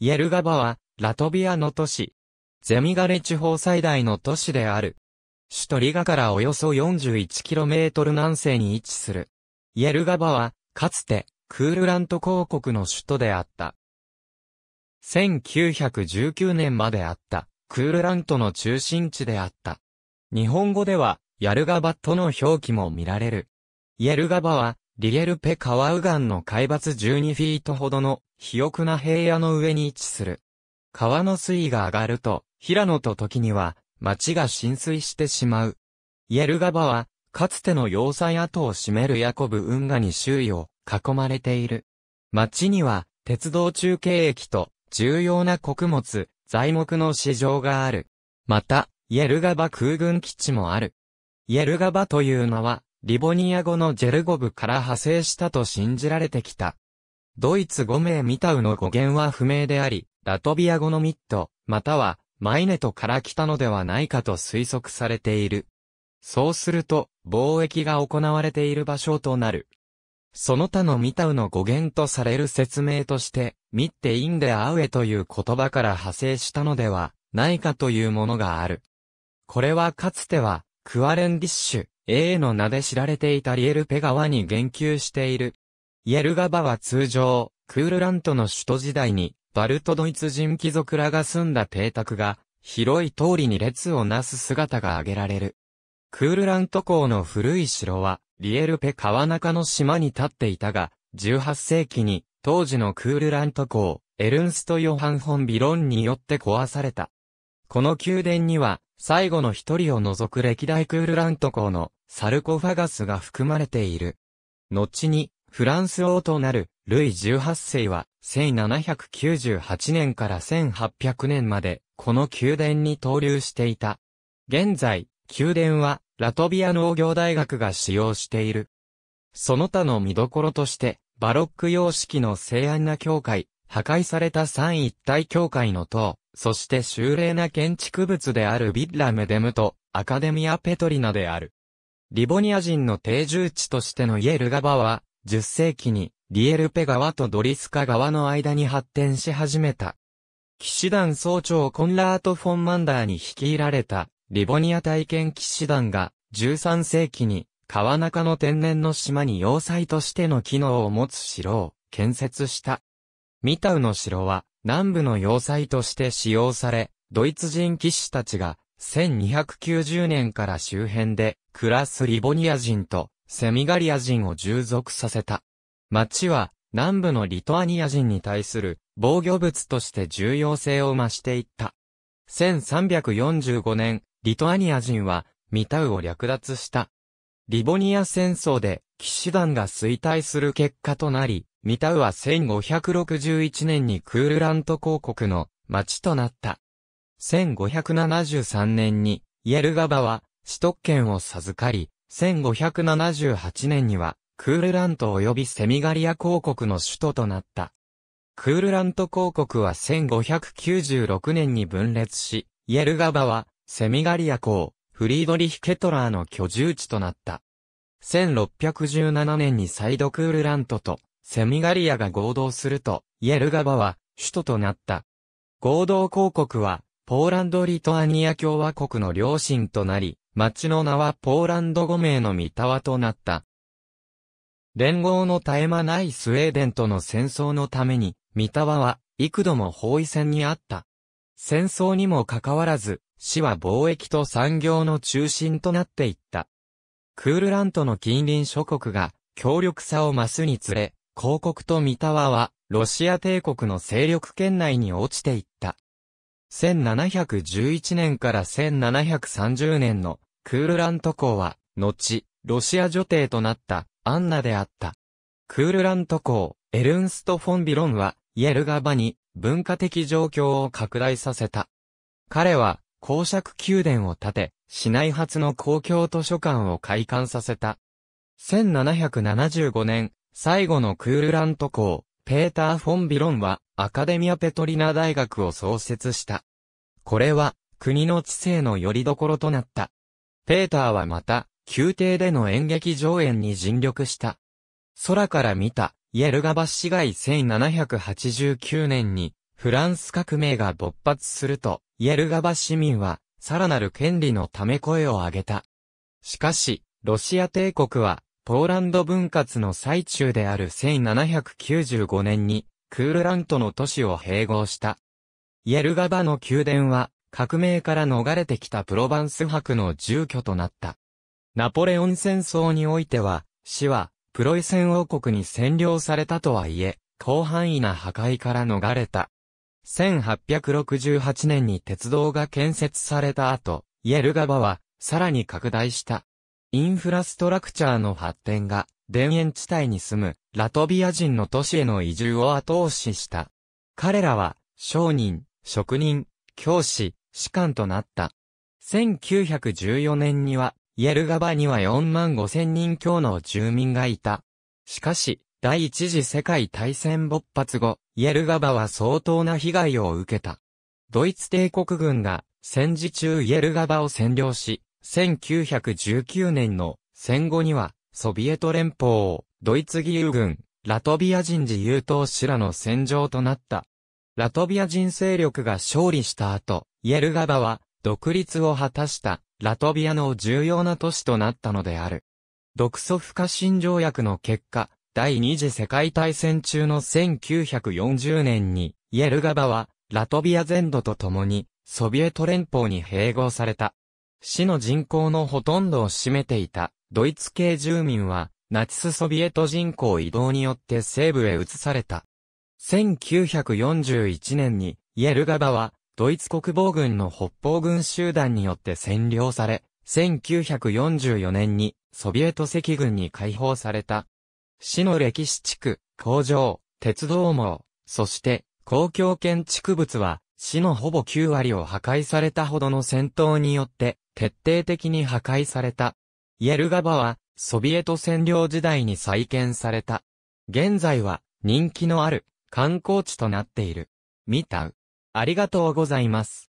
イェルガバは、ラトビアの都市。ゼミガレ地方最大の都市である。首都リガからおよそ 41km 南西に位置する。イェルガバは、かつて、クールラント公国の首都であった。1919年まであった、クールラントの中心地であった。日本語では、ヤルガバとの表記も見られる。イェルガバは、リエルペ川右岸の海抜12フィートほどの肥沃な平野の上に位置する。川の水位が上がると、平野と時には、町が浸水してしまう。イエルガバは、かつての要塞跡を占めるヤコブ運河に周囲を囲まれている。町には、鉄道中継駅と、重要な穀物、材木の市場がある。また、イエルガバ空軍基地もある。イエルガバという名は、リボニア語のジェルゴブから派生したと信じられてきた。ドイツ5名ミタウの語源は不明であり、ラトビア語のミット、またはマイネトから来たのではないかと推測されている。そうすると、貿易が行われている場所となる。その他のミタウの語源とされる説明として、ミッテインデアウエという言葉から派生したのではないかというものがある。これはかつては、クアレンディッシュ、A の名で知られていたリエルペ川に言及しているイェルガバは通常、クールラントの首都時代に、バルトドイツ人貴族らが住んだ邸宅が、広い通りに列をなす姿が挙げられる。クールラント港の古い城は、リエルペ川中の島に建っていたが、18世紀に、当時のクールラント港、エルンスト・ヨハン・ホン・ビロンによって壊された。この宮殿には、最後の一人を除く歴代クールラント港のサルコファガスが含まれている。後に、フランス王となるルイ18世は1798年から1800年までこの宮殿に投留していた。現在、宮殿はラトビア農業大学が使用している。その他の見どころとして、バロック様式の西安な教会、破壊された三一体教会の塔、そして修麗な建築物であるビッラメデムとアカデミアペトリナである。リボニア人の定住地としてのイエルガバは、10世紀にリエルペ川とドリスカ川の間に発展し始めた。騎士団総長コンラート・フォン・マンダーに率いられたリボニア体験騎士団が13世紀に川中の天然の島に要塞としての機能を持つ城を建設した。ミタウの城は南部の要塞として使用され、ドイツ人騎士たちが1290年から周辺で暮らすリボニア人とセミガリア人を従属させた。町は、南部のリトアニア人に対する防御物として重要性を増していった。1345年、リトアニア人は、ミタウを略奪した。リボニア戦争で、騎士団が衰退する結果となり、ミタウは1561年にクールラント公国の町となった。1573年に、イエルガバは、首都圏を授かり、1578年には、クールラント及びセミガリア公国の首都となった。クールラント公国は1596年に分裂し、イェルガバは、セミガリア公、フリードリヒ・ケトラーの居住地となった。1617年にサイドクールラントと、セミガリアが合同すると、イェルガバは、首都となった。合同公国は、ポーランド・リトアニア共和国の両親となり、町の名はポーランド語名の三沢となった。連合の絶え間ないスウェーデンとの戦争のために、三沢は幾度も包囲戦にあった。戦争にもかかわらず、市は貿易と産業の中心となっていった。クールラントの近隣諸国が強力さを増すにつれ、広告と三沢はロシア帝国の勢力圏内に落ちていった。1711年から1730年のクールラント港は、後、ロシア女帝となったアンナであった。クールラント港、エルンスト・フォン・ビロンは、イェルガバに文化的状況を拡大させた。彼は、公爵宮殿を建て、市内初の公共図書館を開館させた。1775年、最後のクールラント港、ペーター・フォン・ビロンは、アカデミア・ペトリナ大学を創設した。これは、国の知性の拠り所となった。ペーターはまた、宮廷での演劇上演に尽力した。空から見た、イエルガバ市街1789年に、フランス革命が勃発すると、イエルガバ市民は、さらなる権利のため声を上げた。しかし、ロシア帝国は、ポーランド分割の最中である1795年に、クールラントの都市を併合した。イェルガバの宮殿は、革命から逃れてきたプロバンス博の住居となった。ナポレオン戦争においては、市は、プロイセン王国に占領されたとはいえ、広範囲な破壊から逃れた。1868年に鉄道が建設された後、イェルガバは、さらに拡大した。インフラストラクチャーの発展が、田園地帯に住む、ラトビア人の都市への移住を後押しした。彼らは、商人、職人、教師、士官となった。1914年には、イェルガバには4万5千人強の住民がいた。しかし、第一次世界大戦勃発後、イェルガバは相当な被害を受けた。ドイツ帝国軍が戦時中イェルガバを占領し、1919年の戦後には、ソビエト連邦、ドイツ義勇軍、ラトビア人自由党氏らの戦場となった。ラトビア人勢力が勝利した後、イェルガバは独立を果たしたラトビアの重要な都市となったのである。独ソ不可侵条約の結果、第二次世界大戦中の1940年に、イェルガバはラトビア全土と共にソビエト連邦に併合された。市の人口のほとんどを占めていた、ドイツ系住民は、ナチスソビエト人口移動によって西部へ移された。1941年に、イエルガバは、ドイツ国防軍の北方軍集団によって占領され、1944年に、ソビエト赤軍に解放された。市の歴史地区、工場、鉄道網、そして、公共建築物は、市のほぼ9割を破壊されたほどの戦闘によって徹底的に破壊された。イェルガバはソビエト占領時代に再建された。現在は人気のある観光地となっている。見たウ、ありがとうございます。